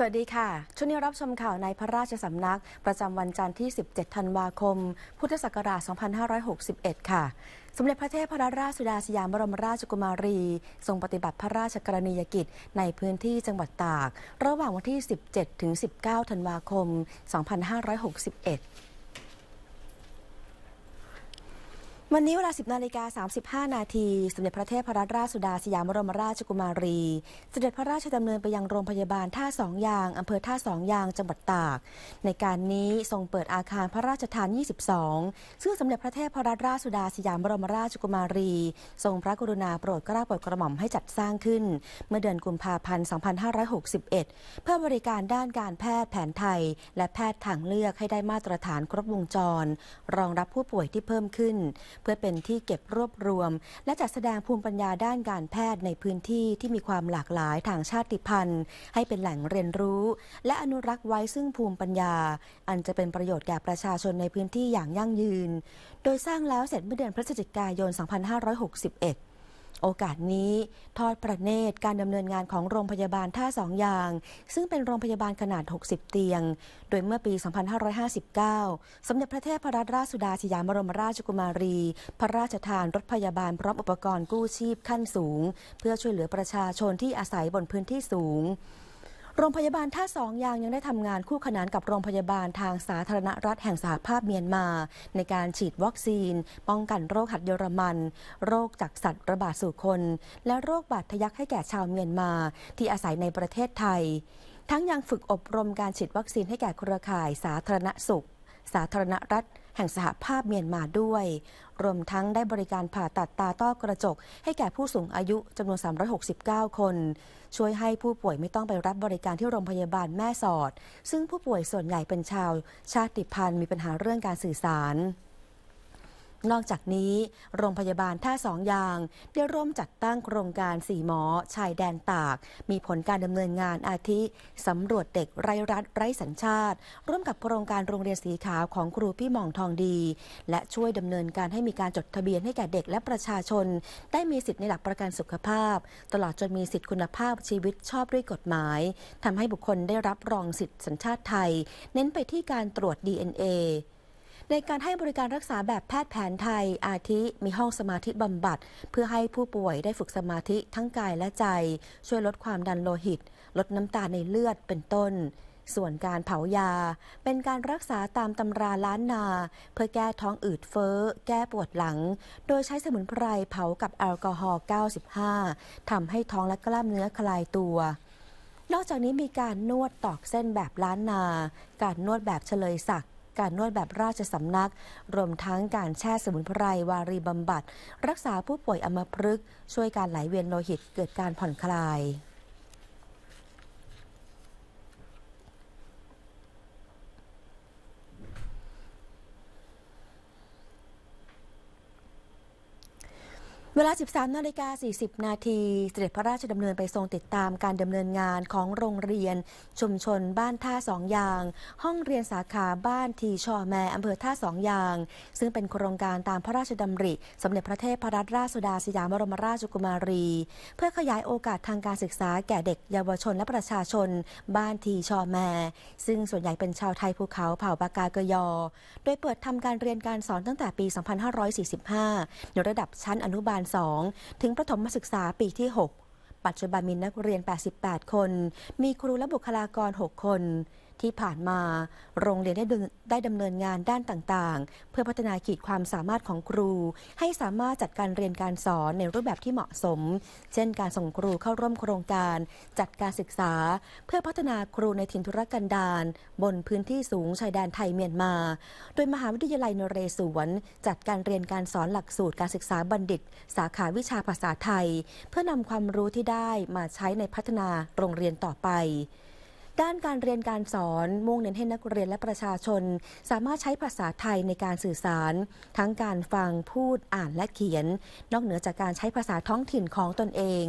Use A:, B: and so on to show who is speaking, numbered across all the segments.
A: สวัสดีค่ะ ช่วงนี้รับชมข่าวในพระราชสำนักประจำวันจันทร์ที่ 17 ธันวาคม พุทธศักราช 2561 ค่ะ สมเด็จพระเทพรัตนราชสุดาสยามบรมราชกุมารี ทรงปฏิบัติพระราชกรณียกิจในพื้นที่จังหวัดตาก ระหว่างวันที่ 17 ถึง 19 ธันวาคม 2561วันนี้เวลา 10นาฬิกา35นาที สมเด็จพระเทพรัตนราชสุดาสยามบรมราชกุมารีสเสด็จพระราชดำเนินไปยังโรงพยาบาลท่าสองยางอำเภอท่าสองยาง จังหวัดตาก ในการนี้ทรงเปิดอาคารพระราชทาน 22 ซึ่งสมเด็จพระเทพรัตนราชสุดาสยามบรมราชกุมารีทรงพระกรุณาโปรดกละาปรดกระหม่อมให้จัดสร้างขึ้น เมื่อเดือนกุมภาพันธ์ 2561 เพื่อบริการด้านการแพทย์แผนไทย และแพทย์ทางเลือกให้ได้มาตรฐานครบวงจร รองรับผู้ป่วยที่เพิ่มขึ้นเพื่อเป็นที่เก็บรวบรวม และจัดแสดงภูมิปัญญาด้านการแพทย์ในพื้นที่ที่มีความหลากหลายทางชาติพันธุ์ ให้เป็นแหล่งเรียนรู้ และอนุรักษ์ไว้ซึ่งภูมิปัญญา อันจะเป็นประโยชน์แก่ประชาชนในพื้นที่อย่างยั่งยืน โดยสร้างแล้วเสร็จเมื่อเดือนพฤศจิกายน 2561โอกาสนี้ ทอดพระเนตรการดำเนินงานของโรงพยาบาลท่าสองอย่าง ซึ่งเป็นโรงพยาบาลขนาด 60 เตียง โดยเมื่อปี 2559 สมเด็จพระเทพรัตนราชสุดาสยามบรมราชกุมารี พระราชทานรถพยาบาลพร้อมอุปกรณ์กู้ชีพขั้นสูง เพื่อช่วยเหลือประชาชนที่อาศัยบนพื้นที่สูงโรงพยาบาลท่าสองยางยังได้ทำงานคู่ขนานกับโรงพยาบาลทางสาธารณรัฐแห่งสหภาพเมียนมา ในการฉีดวัคซีน ป้องกันโรคหัดเยอรมัน โรคจากสัตว์ระบาดสู่คน และโรคบาดทะยักให้แก่ชาวเมียนมาที่อาศัยในประเทศไทย ทั้งยังฝึกอบรมการฉีดวัคซีนให้แก่เครือข่ายสาธารณสุข สาธารณรัฐแห่งสหภาพเมียนมาด้วยรวมทั้งได้บริการผ่าตัดตาต้อกระจกให้แก่ผู้สูงอายุจำนวน 369 คน ช่วยให้ผู้ป่วยไม่ต้องไปรับบริการที่โรงพยาบาลแม่สอด ซึ่งผู้ป่วยส่วนใหญ่เป็นชาวชาติพันธุ์มีปัญหาเรื่องการสื่อสารนอกจากนี้ โรงพยาบาลท่าสองยางได้ร่วมจัดตั้งโครงการสี่หมอชายแดนตาก มีผลการดำเนินงานอาทิสำรวจเด็กไร้รัฐไร้สัญชาติ ร่วมกับโครงการโรงเรียนสีขาวของครูพี่มองทองดี และช่วยดำเนินการให้มีการจดทะเบียนให้แก่เด็กและประชาชน ได้มีสิทธิในหลักประกันสุขภาพ ตลอดจนมีสิทธิคุณภาพชีวิตชอบด้วยกฎหมายทำให้บุคคลได้รับรองสิทธิสัญชาติไทย เน้นไปที่การตรวจ DNA ในการให้บริการรักษาแบบแพทย์แผนไทย อาทิมีห้องสมาธิบำบัดเพื่อให้ผู้ป่วยได้ฝึกสมาธิทั้งกายและใจ ช่วยลดความดันโลหิต ลดน้ำตาในเลือดเป็นต้น ส่วนการเผายา เป็นการรักษาตามตำราล้านนา เพื่อแก้ท้องอืดเฟ้อ แก้ปวดหลัง โดยใช้สมุนไพรเผากับแอลกอฮอล์95ทำให้ท้องและกล้ามเนื้อคลายตัว นอกจากนี้มีการนวดตอกเส้นแบบล้านนา การนวดแบบเฉลยศักดการนวดแบบราชสำนัก รวมทั้งการแช่สมุนไพรวารีบำบัดรักษาผู้ป่วยอัมพฤกษ์ช่วยการไหลเวียนโลหิตเกิดการผ่อนคลายเวลา 13นาฬิกา 40 นาทีเสด็จพระราชดำเนินไปทรงติดตามการดำเนินงานของโรงเรียน ชุมชนบ้านท่าสองยาง ห้องเรียนสาขาบ้านทีชอแมอำเภอท่าสองยาง ซึ่งเป็นโครงการตามพระราชดำริสมเด็จพระเทพรัตนราชสุดาสยามบรมราชกุมารี เพื่อขยายโอกาสทางการศึกษาแก่เด็กเยาวชนและประชาชนบ้านทีชอแมซึ่งส่วนใหญ่เป็นชาวไทยภูเขาเผ่าปากาเกยอ โดยเปิดทำการเรียนการสอนตั้งแต่ปี 2545ในระดับชั้นอนุบาล2ถึงประถมศึกษาปีที่ 6 ปัจจุบันมีนักเรียน 88 คน มีครูและบุคลากร 6 คนที่ผ่านมาโรงเรียนได้ได้ดำเนินงานด้านต่างๆ เพื่อพัฒนาขีดความสามารถของครู ให้สามารถจัดการเรียนการสอนในรูปแบบที่เหมาะสม เช่นการส่งครูเข้าร่วมโครงการ จัดการศึกษา เพื่อพัฒนาครูในถิ่นทุรกันดารบนพื้นที่สูงชายแดนไทยเมียนมา โดยมหาวิทยาลัยนเรศวร จัดการเรียนการสอนหลักสูตรการศึกษาบัณฑิต สาขาวิชาภาษาไทย เพื่อนำความรู้ที่ได้มาใช้ในพัฒนาโรงเรียนต่อไปด้านการเรียนการสอนมุ่งเน้นให้นักเรียนและประชาชน สามารถใช้ภาษาไทยในการสื่อสาร ทั้งการฟัง พูดอ่านและเขียน นอกเหนือจากการใช้ภาษาท้องถิ่นของตนเอง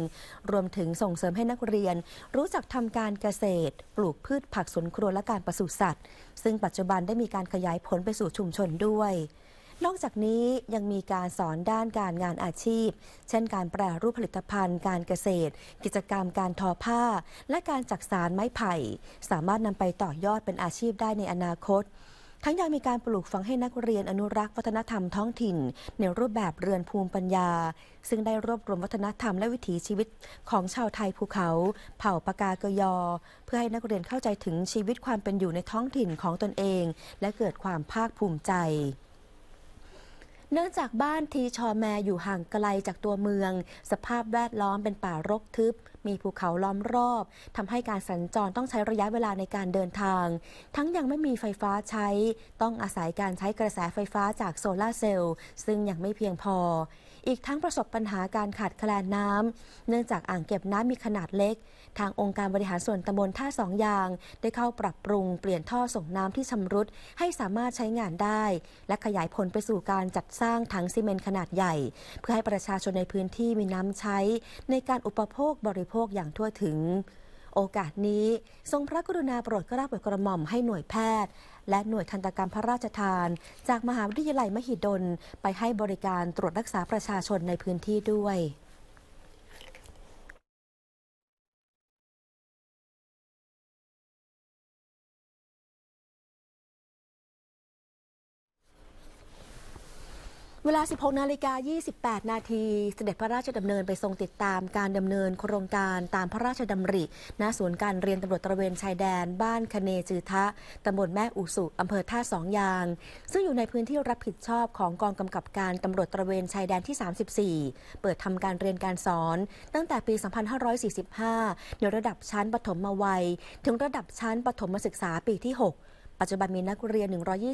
A: รวมถึงส่งเสริมให้นักเรียน รู้จักทำการเกษตร ปลูกพืชผักสวนครัวและการปศุสัตว์ ซึ่งปัจจุบันได้มีการขยายผลไปสู่ชุมชนด้วยนอกจากนี้ยังมีการสอนด้านการงานอาชีพ เช่นการแปรรูปผลิตภัณฑ์การเกษตร กิจกรรมการทอผ้า และการจักสารไม้ไผ่ สามารถนำไปต่อยอดเป็นอาชีพได้ในอนาคต ทั้งยังมีการปลูกฝังให้นักเรียนอนุรักษ์วัฒนธรรมท้องถิ่น ในรูปแบบเรือนภูมิปัญญา ซึ่งได้รวบรวมวัฒนธรรมและวิถีชีวิตของชาวไทยภูเขา เผ่าปากาเกยอเพื่อให้นักเรียนเข้าใจถึงชีวิตความเป็นอยู่ในท้องถิ่นของตนเอง และเกิดความภาคภูมิใจเนื่องจากบ้านทีชอแมอยู่ห่างไกลจากตัวเมือง สภาพแวดล้อมเป็นป่ารกทึบ มีภูเขาล้อมรอบทำให้การสัญจรต้องใช้ระยะเวลาในการเดินทาง ทั้งยังไม่มีไฟฟ้าใช้ ต้องอาศัยการใช้กระแสไฟฟ้าจากโซลาเซลล์ซึ่งยังไม่เพียงพออีกทั้งประสบปัญหาการขาดแคลนน้ำเนื่องจากอ่างเก็บน้ำมีขนาดเล็ก ทางองค์การบริหารส่วนตำบลท่าสองยาง ได้เข้าปรับปรุงเปลี่ยนท่อส่งน้ำที่ชำรุดให้สามารถใช้งานได้ และขยายผลไปสู่การจัดสร้างถังซีเมนต์ขนาดใหญ่ เพื่อให้ประชาชนในพื้นที่มีน้ำใช้ ในการอุปโภคบริโภคอย่างทั่วถึงโอกาสนี้ทรงพระกรุณาโปรดกระาบดกระหม่อมให้หน่วยแพทย์ และหน่วยทันตกรรมพระราชทาน จากมหาวิทยาลัยมหิดล ไปให้บริการตรวจรักษาประชาชนในพื้นที่ด้วยเวลา 16นาฬิกา 28 นาทีเสด็จพระราชดำเนินไปทรงติดตามการดำเนินโครงการตามพระราชดำริณศูนย์การเรียนตำรวจตระเวนชายแดนบ้านคเน จือทะ ตำบลแม่อุสุ อำเภอท่าสองยาง ซึ่งอยู่ในพื้นที่รับผิดชอบของกองกำกับการตำรวจตระเวนชายแดนที่ 34 เปิดทำการเรียนการสอนตั้งแต่ปี 2545 ในระดับชั้นปฐมวัย ถึงระดับชั้นปฐมศึกษาปีที่ 6ปัจจุบันมีนักเรียน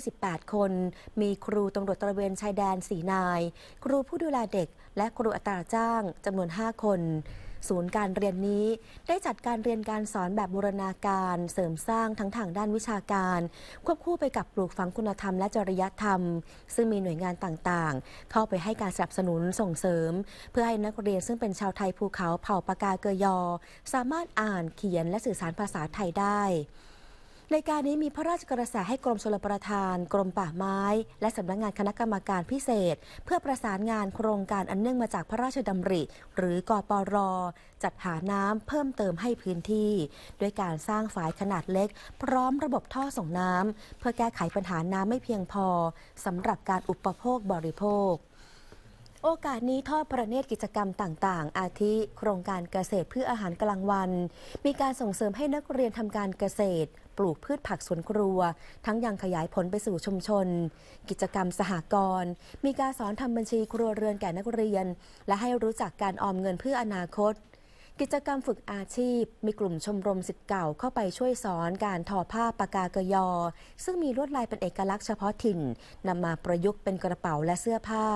A: 128 คน มีครูตำรวจตระเวนชายแดน4นาย ครูผู้ดูแลเด็ก และครูอัตราจ้างจำนวน 5 คน ศูนย์การเรียนนี้ ได้จัดการเรียนการสอนแบบบูรณาการ เสริมสร้างทั้งทางด้านวิชาการ ควบคู่ไปกับปลูกฝังคุณธรรมและจริยธรรม ซึ่งมีหน่วยงานต่างๆ เข้าไปให้การสนับสนุนส่งเสริม เพื่อให้นักเรียนซึ่งเป็นชาวไทยภูเขาเผ่าปากาเกยอสามารถอ่านเขียนและสื่อสารภาษาไทยได้ในการนี้มีพระราชกระแสให้กรมชลประทาน กรมป่าไม้ และสำนักงงานคณะกรรมการพิเศษ เพื่อประสานงานโครงการอันเนื่องมาจากพระราชดำริ หรือกอปรจัดหาน้ำเพิ่มเติมให้พื้นที่ ด้วยการสร้างฝายขนาดเล็ก พร้อมระบบท่อส่งน้ำเพื่อแก้ไขปัญหาน้ำไม่เพียงพอสำหรับการอุปโภคบริโภค โอกาสนี้ทอดพระเนตรกิจกรรมต่างๆ อาทิโครงการเกษตรเพื่ออาหารกลางวัน มีการส่งเสริมให้นักเรียนทำการเกษตรปลูกพืชผักสวนครัว ทั้งยังขยายผลไปสู่ชุมชน กิจกรรมสหกรณ์มีการสอนทำบัญชีครัวเรือนแก่นักเรียน และให้รู้จักการออมเงินเพื่ออนาคต กิจกรรมฝึกอาชีพ มีกลุ่มชมรมสิทธิ์เก่าเข้าไปช่วยสอนการทอผ้าปากากยอ ซึ่งมีลวดลายเป็นเอกลักษณ์เฉพาะถิ่นนำมาประยุกต์เป็นกระเป๋าและเสื้อผ้า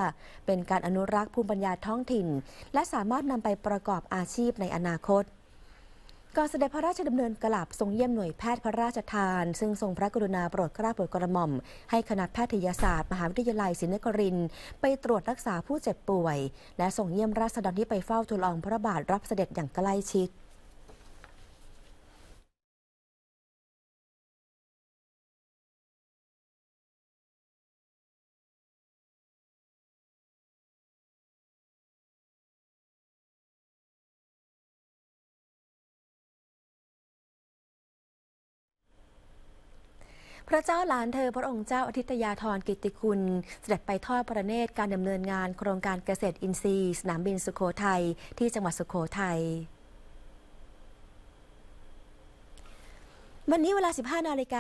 A: เป็นการอนุรักษ์ภูมิปัญญาท้องถิ่น และสามารถนำไปประกอบอาชีพในอนาคตก่อนเสด็จพระราชดำเนินกลับทรงเยี่ยมหน่วยแพทย์พระราชทาน ซึ่งทรงพระกรุณาโปรดกราบโปรดกระหม่อม ให้คณะแพทยศาสตร์ มหาวิทยาลัยศิีนครินไปตรวจรักษาผู้เจ็บป่วย และทรงเยี่ยมราษฎรที่ไปเฝ้าทูลองพระบาทรับเสด็จอย่างใกล้ชิดพระเจ้าหลานเธอ พระองค์เจ้าอาทิตยาธรกิติคุณเสด็จไปทอดพระเนตรการดำเนินงานโครงการเกษตรอินทรีย์ สนามบินสุโขทัยที่จังหวัดสุโขทัยวันนี้เวลา 15นาฬิก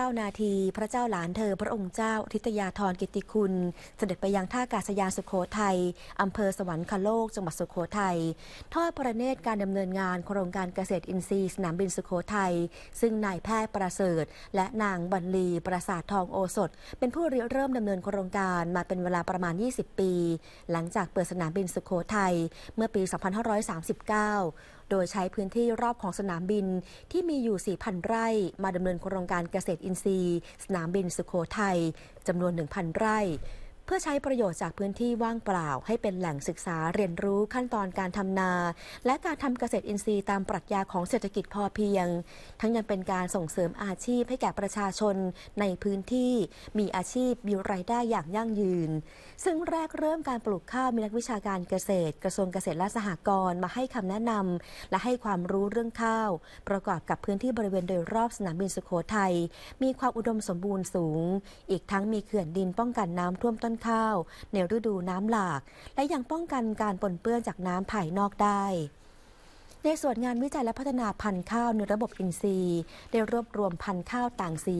A: า19นาทีพระเจ้าหลานเธอพระองค์เจ้าทิตยาธรกิติคุณ เสด็จไปยังท่ากาศยานสุขโขทัยอำเภอสวรรคโลก จังหวัดสุขโขทัย ทอดพระเนตรการดำเนินงานโครงการเกษตรอินทรีย์สนามบินสุขโขทัย ซึ่งนายแพทย์ประเสริฐ และนางบรรลีประสาททองโอสถ เป็นผู้ริเริ่มดำเนินโครงการมาเป็นเวลาประมาณ 20 ปี หลังจากเปิดสนามบินสุขโขทัยเมื่อปี 2539โดยใช้พื้นที่รอบของสนามบินที่มีอยู่ 4,000 ไร่ มาดำเนินโครงการเกษตรอินทรีย์ สนามบินสุขโขทัยจำนวน 1,000 ไร่เพื่อใช้ประโยชน์จากพื้นที่ว่างเปล่า ให้เป็นแหล่งศึกษาเรียนรู้ขั้นตอนการทำนา และการทำเกษตรอินทรีย์ตามปรัชญาของเศรษฐกิจพอเพียง ทั้งยังเป็นการส่งเสริมอาชีพให้แก่ประชาชนในพื้นที่มีอาชีพมีรายได้อย่างยั่งยืน ซึ่งแรกเริ่มการปลูกข้าวมีนักวิชาการเกษตร กระทรวงเกษตรและสหกรณ์มาให้คำแนะนำและให้ความรู้เรื่องข้าวประกอบกับพื้นที่บริเวณโดยรอบสนามบินสุโขทัยมีความอุดมสมบูรณ์สูง อีกทั้งมีเขื่อนดินป้องกันน้ำท่วมต้นนข้าวในฤดูน้ำหลาก และยังป้องกันการปนเปื้อนจากน้ำภายนอกได้ในส่วนงานวิจัยและพัฒนาพันธุ์ข้าวในระบบอินทรีย์ ได้รวบรวมพันธุ์ข้าวต่างสี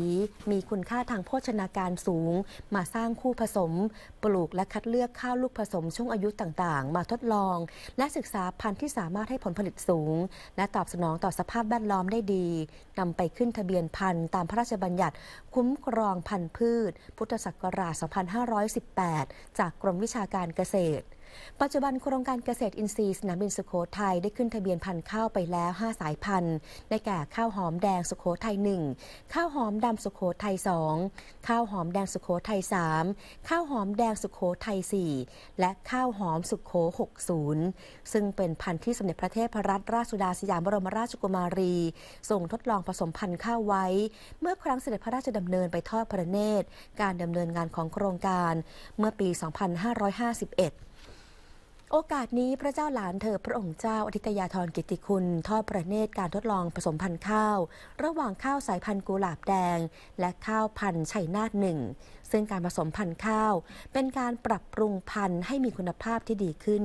A: มีคุณค่าทางโภชนาการสูงมาสร้างคู่ผสม ปลูกและคัดเลือกข้าวลูกผสมช่วงอายุต่างๆมาทดลอง และศึกษาพันธุ์ที่สามารถให้ผลผลิตสูง และตอบสนองต่อสภาพแวดล้อมได้ดีนำไปขึ้นทะเบียนพันธุ์ ตามพระราชบัญญัติ คุ้มครองพันธุ์พืช พุทธศักราช 2518 จากกรมวิชาการเกษตรปัจจุบันโครงการเกษตรอินทรีย์สนามบินสุโขทัยได้ขึ้นทะเบียนพันธุ์ข้าวไปแล้ว 5 สายพันธุ์ ได้แก่ข้าวหอมแดงสุโขทัย1 ข้าวหอมดำสุโขทัย2 ข้าวหอมแดงสุโขทัย3ข้าวหอมแดงสุโขทัย4 และข้าวหอมสุโข 60 ซึ่งเป็นพันธุ์ที่สมเด็จพระเทพรัตนราชสุดาสยามบรมราชกุมารีส่งทดลองผสมพันธุ์ข้าวไว้ เมื่อครั้งเสด็จพระราชดำเนินไปทอดพระเนตร การดำเนินงานของโครงการเมื่อปี 2551โอกาสนี้พระเจ้าหลานเธอพระองค์เจ้าอธิตยาธรกิติคุณ ทอดประเนตรการทดลองผสมพันธุ์ข้าวระหว่างข้าวสายพันธุ์กุหลาบแดง และข้าวพันธุ์ไชนาทหนึ่งซึ่งการผสมพันธุ์ข้าว เป็นการปรับปรุงพันธุ์ให้มีคุณภาพที่ดีขึ้น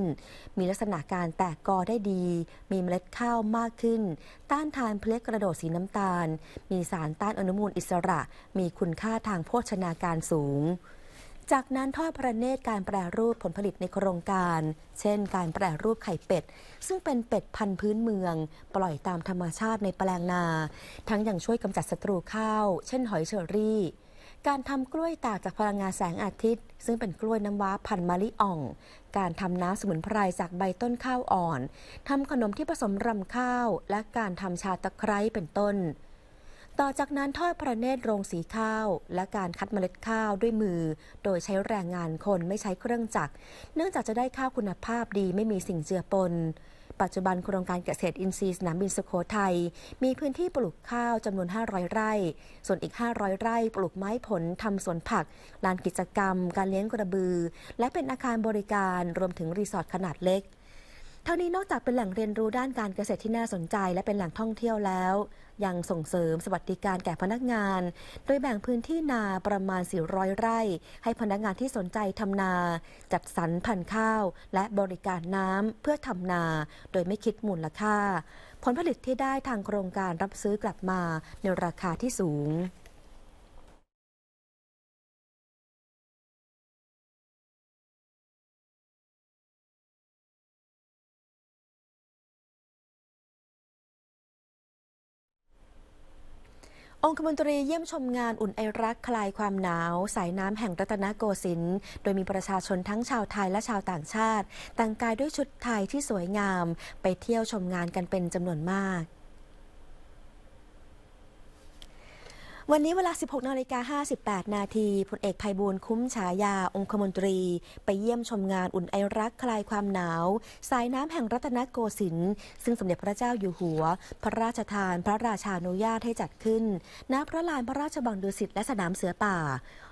A: มีลักษณะการแตกกอได้ดี มีเมล็ดข้าวมากขึ้น ต้านทานเพลกกระโดดสีน้ำตาล มีสารต้านอนุมูลอิสระ มีคุณค่าทางโภชนาการสูงจากนั้นทอดพระเนตรการแปรรูปผลผลิตในโครงการ เช่น การแปรรูปไข่เป็ด ซึ่งเป็นเป็ดพันธุ์พื้นเมือง ปล่อยตามธรรมชาติในแปลงนา ทั้งยังช่วยกำจัดศัตรูข้าว เช่นหอยเชอรี่ การทำกล้วยตากจากพลังงานแสงอาทิตย์ ซึ่งเป็นกล้วยน้ำว้าพันมะลิอ่อง การทำน้ำสมุนไพรจากใบต้นข้าวอ่อนทำขนมที่ผสมรำข้าว และการทำชาตะไคร้เป็นต้นต่อจากนั้นทอดพระเนตรโรงสีข้าว และการคัดเมล็ดข้าวด้วยมือ โดยใช้แรงงานคนไม่ใช้เครื่องจักร เนื่องจากจะได้ข้าวคุณภาพดีไม่มีสิ่งเจือปน ปัจจุบันโครงการเกษตรอินทรีย์สนามบินสุขโขทัยมีพื้นที่ปลูกข้าวจำนวน 500 ไร่ ส่วนอีก 500 ไร่ ปลูกไม้ผลทำสวนผักลานกิจกรรม การเลี้ยงกระบือ และเป็นอาคารบริการรวมถึงรีสอร์ทขนาดเล็กทั้งนี้นอกจากเป็นแหล่งเรียนรู้ด้านการเกษตรที่น่าสนใจและเป็นแหล่งท่องเที่ยวแล้ว ยังส่งเสริมสวัสดิการแก่พนักงาน โดยแบ่งพื้นที่นาประมาณ400ไร่ ให้พนักงานที่สนใจทำนา จัดสรรพันธุ์ข้าว และบริการน้ำเพื่อทำนา โดยไม่คิดมูลค่าผลผลิตที่ได้ทางโครงการรับซื้อกลับมาในราคาที่สูงองคมนตรีเยี่ยมชมงานอุ่นไอรักคลายความหนาว สายน้ำแห่งรัตนโกสินทร์โดยมีประชาชนทั้งชาวไทยและชาวต่างชาติแต่งกายด้วยชุดไทยที่สวยงาม ไปเที่ยวชมงานกันเป็นจำนวนมากวันนี้เวลา 16นาฬิกา58 นาทีพลเอกไยบูลคุ้มฉายาองคมนตรีไปเยี่ยมชมงานอุ่นไอรักคลายความหนาวสายน้ำแห่งรัตนโกสินทร์ซึ่งสมเด็จพระเจ้าอยู่หัว พระราชทานพระราชานุญาตให้จัดขึ้นณพระลานพระราชบังดุสิตและสนามเสือป่า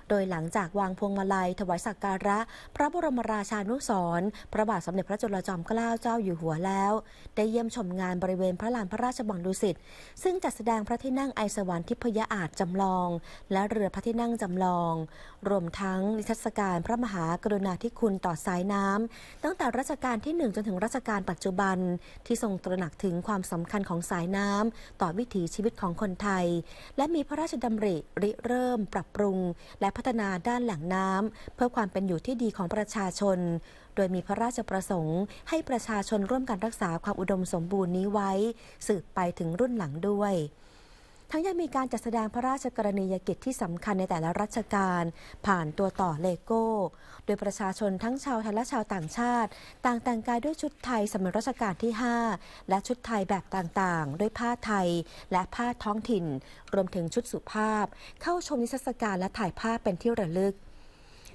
A: โดยหลังจากวางพวงมาลัย ถวายสักการะ พระบรมราชานุสรพระบาทสมเด็จพระจุลจอมเกล้าเจ้าอยู่หัวแล้ว ได้เยี่ยมชมงานบริเวณพระลานพระราชบังดุสิตซึ่งจัดแสดงพระที่นั่งไอสวรรค์ทิพยอาจจำลอง และเรือพระที่นั่งจำลอง รวมทั้งนิทรรศการพระมหากรุณาธิคุณต่อสายน้ำตั้งแต่รัชกาลที่ 1 จนถึงรัชกาลปัจจุบันที่ทรงตระหนักถึงความสำคัญของสายน้ำต่อวิถีชีวิตของคนไทย และมีพระราชดำริริเริ่ม ปรับปรุง และพัฒนาด้านแหล่งน้ำเพื่อความเป็นอยู่ที่ดีของประชาชน โดยมีพระราชประสงค์ให้ประชาชนร่วมกันรักษาความอุดมสมบูรณ์นี้ไว้ สืบไปถึงรุ่นหลังด้วยทั้งยังมีการจัดแสดงพระราชกรณียกิจที่สำคัญในแต่ละรัชกาลผ่านตัวต่อเลโก้ โดยประชาชนทั้งชาวไทยและชาวต่างชาติต่างแต่งกายด้วยชุดไทยสมัยรัชกาลที่ 5 และชุดไทยแบบต่างๆ ด้วยผ้าไทยและผ้าท้องถิ่น รวมถึงชุดสุภาพ เข้าชมนิทรรศการและถ่ายภาพเป็นที่ระลึก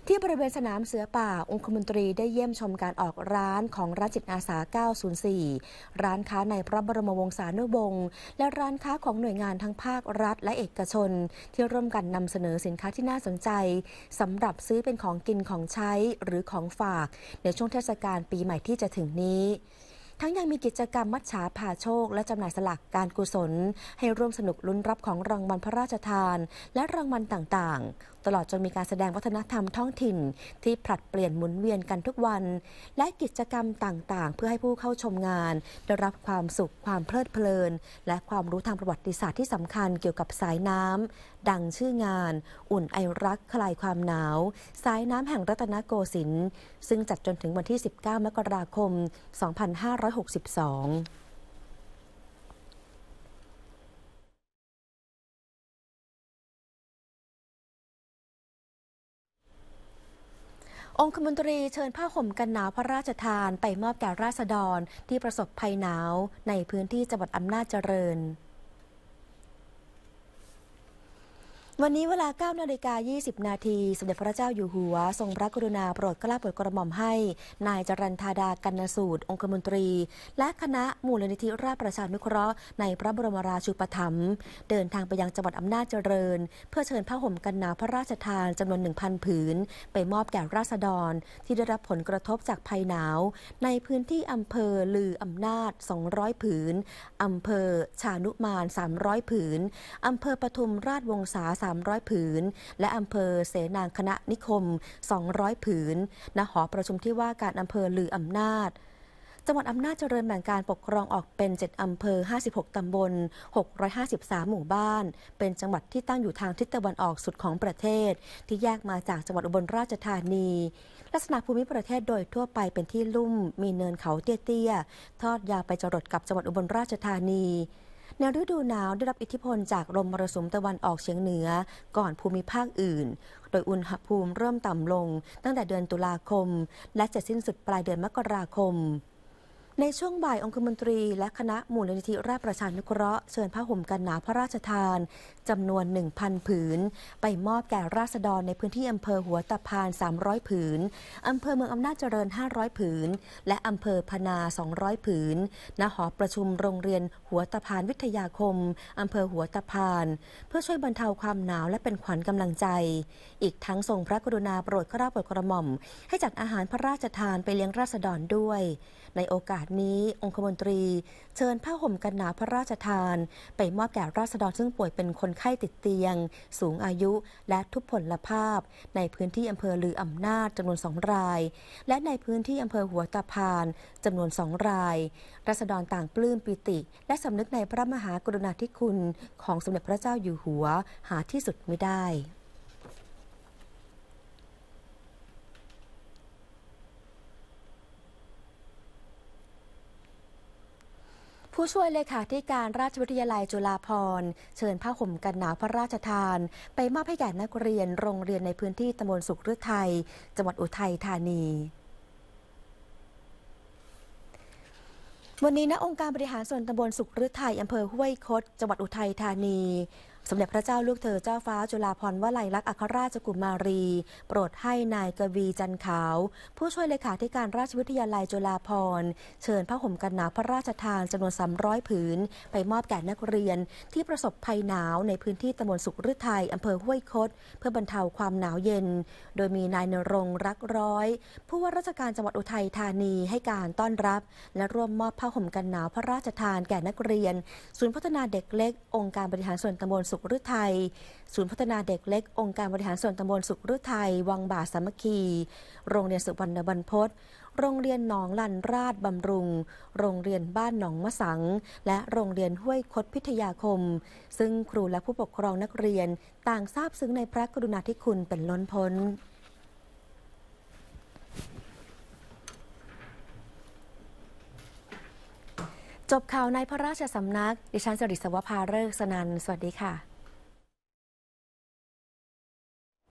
A: ที่บริเวณสนามเสือป่า องคมนตรีได้เยี่ยมชมการออกร้านของรันจิตอาสา 904 ร้านค้าในพระบรมวงศานุวงศ์ และร้านค้าของหน่วยงานทั้งภาครัฐและเอกชน ที่ร่วมกันนำเสนอสินค้าที่น่าสนใจสำหรับซื้อเป็นของกินของใช้หรือของฝาก ในช่วงเทศกาลปีใหม่ที่จะถึงนี้ทั้งยังมีกิจกรรมมัชฉาผ่าโชค และจำหน่ายสลักการกุศล ให้ร่วมสนุกลุ้นรับของรางวัลพระราชทานและรางวัลต่างๆ ตลอดจนมีการแสดงวัฒนธรรมท้องถิ่น ที่ผลัดเปลี่ยนหมุนเวียนกันทุกวัน และกิจกรรมต่างๆ เพื่อให้ผู้เข้าชมงาน ได้รับความสุขความเพลิดเพลิน และความรู้ทางประวัติศาสตร์ที่สำคัญเกี่ยวกับสายน้ำดังชื่องานอุ่นไอรักคลายความหนาวสายน้ำแห่งรัตนโกสินทร์ซึ่งจัดจนถึงวันที่ 19 มกราคม 2562 องคมนตรีเชิญผ้าห่มกันหนาวพระราชทานไปมอบแก่ราษฎรที่ประสบภัยหนาวในพื้นที่จังหวัดอำนาจเจริญวันนี้เวลา9นาฬิกา20 นาทีสมเด็จพระเจ้าอยู่หัว ทรงพระกรุณาโปรดเกล้าโปรดกระหม่อมให้ นายจรันธาดากันสูตร องคมนตรี และคณะมูลนิธิราชประชานุเคราะห์ ในพระบรมราชูปถัมภ์เดินทางไปยังจังหวัดอำนาจเจริญ เพื่อเชิญผ้าห่มกันหนาวพระราชทานจำนวน 1,000 ผืน ไปมอบแก่ราษฎรที่ได้รับผลกระทบจากภัยหนาวในพื้นที่อำเภอลืออำนาจ 200 ผืนอำเภอ ชานุมาน300 ผืนอำเภอปทุมราชวงศา300ผืน และอำเภอเสนางคณะนิคม 200 ผืนณหอประชุมที่ว่าการอำเภอลืออำนาจ จังหวัดอำนาจเจริญแบ่งการปกครองออกเป็น 7 อำเภอ 56 ตำบล653 หมู่บ้าน เป็นจังหวัดที่ตั้งอยู่ทางทิศตะวันออกสุดของประเทศ ที่แยกมาจากจังหวัดอุบลราชธานี ลักษณะภูมิประเทศโดยทั่วไปเป็นที่ลุ่มมีเนินเขาเตี้ยๆทอดยาวไปจรดกับจังหวัดอุบลราชธานีในฤดูหนาวได้รับอิทธิพลจากลมมรสุมตะวันออกเฉียงเหนือก่อนภูมิภาคอื่น โดยอุณหภูมิเริ่มต่ำลงตั้งแต่เดือนตุลาคม และจะสิ้นสุดปลายเดือนมกราคมในช่วงบ่ายองคมนตรีและคณะมูลนิธิราชประชานุเคราะห์เชิญผ้าห่มกันหนาวพระราชทานจำนวน 1,000 ผืน ไปมอบแก่ราษฎรในพื้นที่อำเภอหัวตะพาน 300 ผืนอำเภอเมืองอำนาจเจริญ 500 ผืน และอำเภอพนา 200 ผืนณหอประชุมโรงเรียนหัวตะพานวิทยาคมอำเภอหัวตะพาน เพื่อช่วยบรรเทาความหนาวและเป็นขวัญกำลังใจ อีกทั้งทรงพระกรุณาโปรดเกล้าโปรดกระหม่อมให้จัดอาหารพระราชทานไปเลี้ยงราษฎรด้วย ในโอกาสสนี้ องคมนตรีเชิญผ้าห่มกันหนาวพระราชทานไปมอบแก่ราษฎรซึ่งป่วยเป็นคนไข้ติดเตียง สูงอายุและทุพพลภาพ ในพื้นที่อำเภอลืออำนาจจำนวนสองราย และในพื้นที่อำเภอหัวตะพานจำนวนสองราย ราษฎรต่างปลื้มปิติ และสำนึกในพระมหากรุณาธิคุณของสมเด็จพระเจ้าอยู่หัวหาที่สุดไม่ได้ผู้ช่วยเลขาธิการราชวิทยาลัยจุฬาภรณ์เชิญผ้าห่มกันหนาวพระราชทาน ไปมอบให้แก่นักเรียน โรงเรียนในพื้นที่ตำบลสุขฤทัยจังหวัดอุทัยธานี วันนี้ณองค์การบริหารส่วนตำบลสุขฤทัยอำเภอห้วยคดจังหวัดอุทัยธานีสมเด็จพระเจ้าลูกเธอเจ้าฟ้าจุฬาภรวลัยลักษณ์อัครราชกุมารี โปรดให้นายกวี จันขาว ผู้ช่วยเลขาธิการราชวิทยาลัยจุฬาภรเชิญผ้าห่มกันหนาวพระราชทานจำนวนสามร้อยผืน ไปมอบแก่นักเรียนที่ประสบภัยหนาวในพื้นที่ตำบลสุขฤทัยอำเภอห้วยคดเพื่อบรรเทาความหนาวเย็น โดยมีนายนรงรักร้อย ผู้ว่าราชการจังหวัดอุทัยธานีให้การต้อนรับ และร่วมมอบผ้าห่มกันหนาวพระราชทานแก่นักเรียน ศูนย์พัฒนาเด็กเล็ก องค์การบริหารส่วนตำบลสุขฤทยัยศูนย์พัฒนาเด็กเล็ก องค์การบริหารส่วนตำบลสุขฤทยัยวังบ่าสามัคคี โรงเรียนสุวรรณบรรพศโรงเรียนหนองลันราชบำรุง โรงเรียนบ้านหนองมะสัง และโรงเรียนห้วยคดพิทยาคม ซึ่งครูและผู้ปกครองนักเรียนต่างทราบซึ้งในพระกรุณาธิคุณเป็นล้นพ้นจบข่าวในพระราชสำนัก ดิฉันสริศวภาเริกสนัน สวัสดีค่ะ